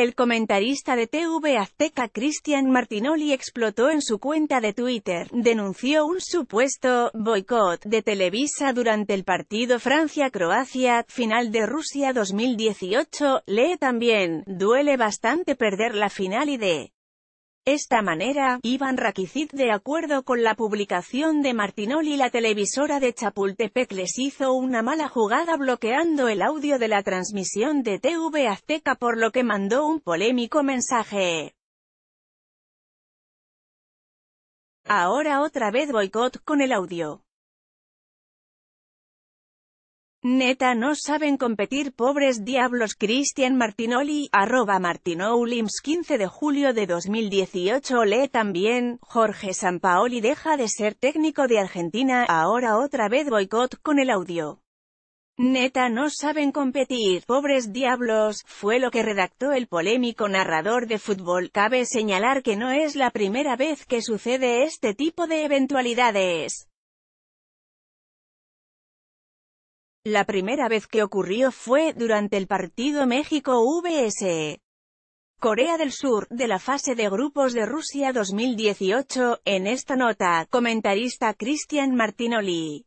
El comentarista de TV Azteca Cristian Martinoli explotó en su cuenta de Twitter, denunció un supuesto boicot de Televisa durante el partido Francia-Croacia, final de Rusia 2018, lee también, duele bastante perder la final y de esta manera, Iván Raquicid de acuerdo con la publicación de Martinoli la televisora de Chapultepec les hizo una mala jugada bloqueando el audio de la transmisión de TV Azteca por lo que mandó un polémico mensaje. Ahora otra vez boicot con el audio. Neta no saben competir pobres diablos Cristian Martinoli, arroba Martinolims 15 de julio de 2018 Lee también, Jorge Sampaoli deja de ser técnico de Argentina, ahora otra vez boicot con el audio. Neta no saben competir, pobres diablos, fue lo que redactó el polémico narrador de fútbol. Cabe señalar que no es la primera vez que sucede este tipo de eventualidades. La primera vez que ocurrió fue durante el partido México-VS. E. Corea del Sur, de la fase de grupos de Rusia 2018, en esta nota, comentarista Cristian Martinoli.